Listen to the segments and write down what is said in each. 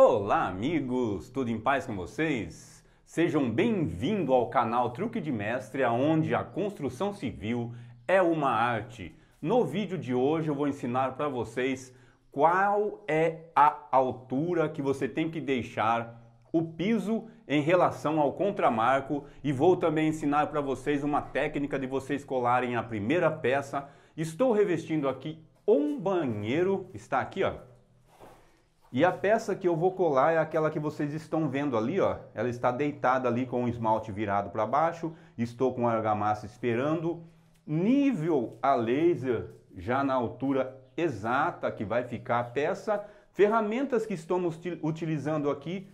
Olá, amigos! Tudo em paz com vocês? Sejam bem-vindos ao canal Truque de Mestre, onde a construção civil é uma arte. No vídeo de hoje eu vou ensinar para vocês qual é a altura que você tem que deixar o piso em relação ao contramarco e vou também ensinar para vocês uma técnica de vocês colarem a primeira peça. Estou revestindo aqui um banheiro, está aqui ó, e a peça que eu vou colar é aquela que vocês estão vendo ali, ó. Ela está deitada ali com o esmalte virado para baixo. Estou com a argamassa esperando. Nível a laser já na altura exata que vai ficar a peça. Ferramentas que estamos utilizando aqui.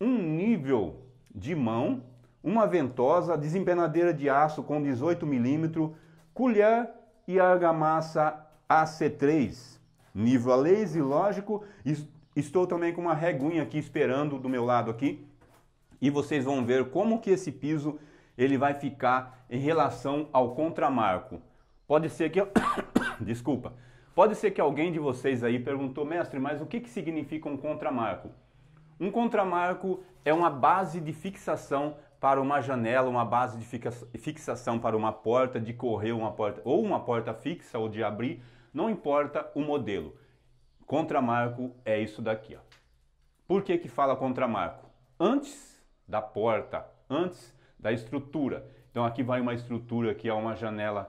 Um nível de mão, uma ventosa, desempenadeira de aço com 18 milímetros, colher e argamassa AC3. Nível a laser, lógico. Estou também com uma reguinha aqui esperando do meu lado aqui. E vocês vão ver como que esse piso ele vai ficar em relação ao contramarco. Pode ser que... Desculpa. Pode ser que alguém de vocês aí perguntou, mestre, mas o que, que significa um contramarco? Um contramarco é uma base de fixação para uma janela, uma base de fixação para uma porta, de correr uma porta, ou uma porta fixa ou de abrir, não importa o modelo. Contramarco é isso daqui, ó. Por que que fala contramarco? Antes da porta, antes da estrutura. Então aqui vai uma estrutura que é uma janela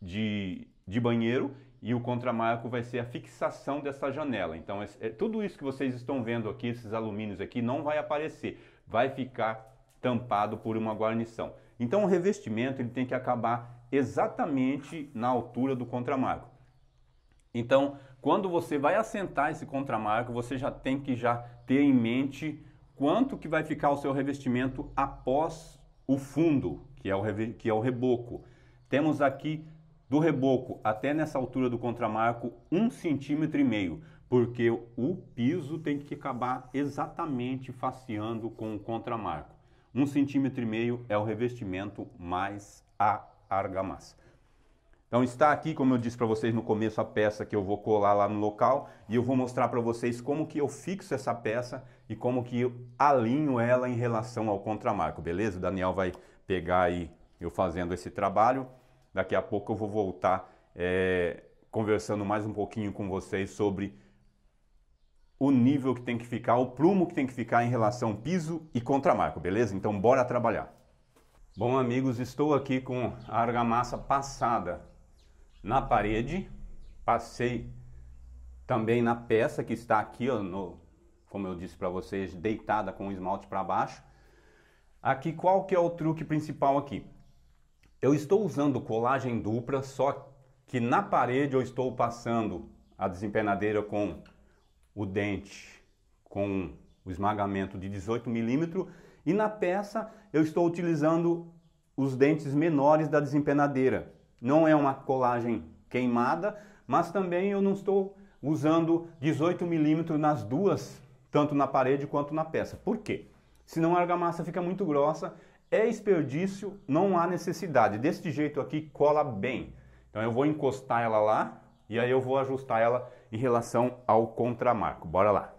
de, de banheiro e o contramarco vai ser a fixação dessa janela. Então é, tudo isso que vocês estão vendo aqui, esses alumínios aqui, não vai aparecer, vai ficar tampado por uma guarnição. Então o revestimento ele tem que acabar exatamente na altura do contramarco. Então, quando você vai assentar esse contramarco, você já tem que já ter em mente quanto que vai ficar o seu revestimento após o fundo, que é o, que é o reboco. Temos aqui do reboco até nessa altura do contramarco um centímetro e meio, porque o piso tem que acabar exatamente faceando com o contramarco. Um centímetro e meio é o revestimento mais a argamassa. Então está aqui, como eu disse para vocês no começo, a peça que eu vou colar lá no local e eu vou mostrar para vocês como que eu fixo essa peça e como que eu alinho ela em relação ao contramarco, beleza? O Daniel vai pegar aí eu fazendo esse trabalho. Daqui a pouco eu vou voltar é, conversando mais um pouquinho com vocês sobre o nível que tem que ficar, o plumo que tem que ficar em relação piso e contramarco, beleza? Então bora trabalhar. Bom amigos, estou aqui com a argamassa passada na parede, passei também na peça que está aqui, ó, no, como eu disse para vocês, deitada com o esmalte para baixo. Aqui, qual que é o truque principal aqui? Eu estou usando colagem dupla, só que na parede eu estou passando a desempenadeira com o dente, com o esmagamento de 18 milímetros e na peça eu estou utilizando os dentes menores da desempenadeira. Não é uma colagem queimada, mas também eu não estou usando 18 milímetros nas duas, tanto na parede quanto na peça. Por quê? Senão a argamassa fica muito grossa, é desperdício, não há necessidade. Deste jeito aqui cola bem. Então eu vou encostar ela lá e aí eu vou ajustar ela em relação ao contramarco. Bora lá.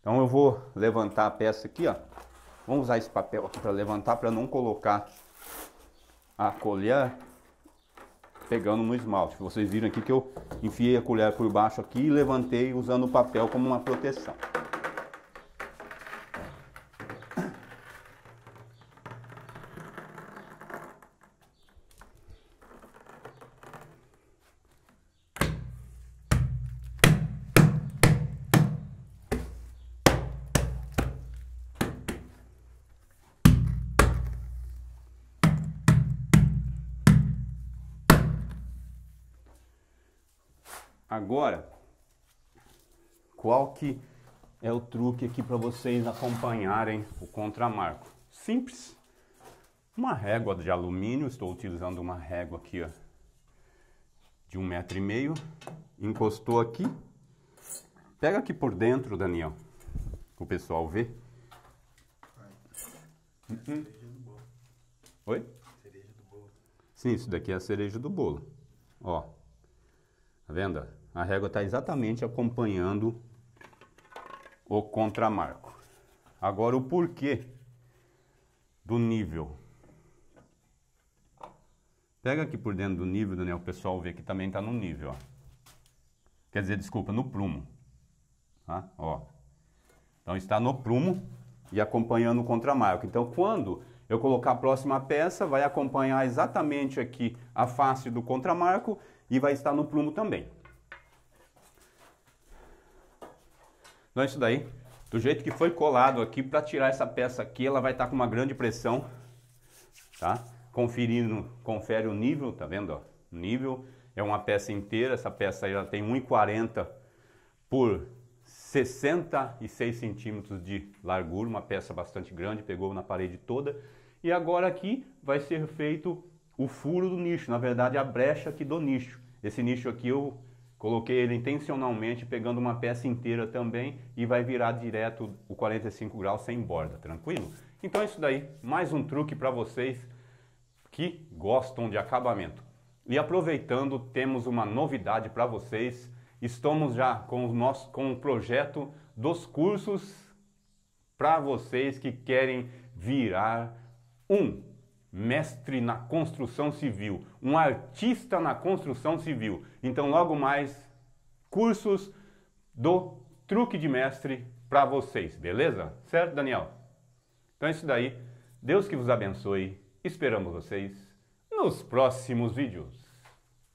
Então eu vou levantar a peça aqui, ó. Vamos usar esse papel aqui para levantar para não colocar a colher pegando no esmalte. Vocês viram aqui que eu enfiei a colher por baixo aqui e levantei usando o papel como uma proteção. Agora, qual que é o truque aqui para vocês acompanharem o contramarco? Simples. Uma régua de alumínio, estou utilizando uma régua aqui ó, de um metro e meio. Encostou aqui. Pega aqui por dentro, Daniel, o pessoal vê. Uhum. Oi? Cereja do bolo. Sim, isso daqui é a cereja do bolo. Ó. Tá vendo? A régua está exatamente acompanhando o contramarco. Agora o porquê do nível. Pega aqui por dentro do nível, Daniel, o pessoal vê que também está no nível, ó. Quer dizer, desculpa, no prumo. Tá? Ó. Então está no prumo e acompanhando o contramarco. Então quando eu colocar a próxima peça, vai acompanhar exatamente aqui a face do contramarco e vai estar no plumo também. Então é isso daí, do jeito que foi colado aqui, para tirar essa peça aqui, ela vai estar com uma grande pressão, tá? Conferindo, confere o nível, tá vendo? Ó? O nível é uma peça inteira, essa peça aí ela tem 1,40 por 66 centímetros de largura, uma peça bastante grande, pegou na parede toda. E agora aqui vai ser feito o furo do nicho, na verdade a brecha aqui do nicho. Esse nicho aqui eu coloquei ele intencionalmente pegando uma peça inteira também e vai virar direto o 45 graus sem borda, tranquilo? Então é isso daí, mais um truque para vocês que gostam de acabamento. E aproveitando, temos uma novidade para vocês. Estamos já com o nosso com o projeto dos cursos para vocês que querem virar um mestre na construção civil, um artista na construção civil. Então, logo mais, cursos do truque de mestre para vocês, beleza? Certo, Daniel? Então é isso daí. Deus que vos abençoe. Esperamos vocês nos próximos vídeos.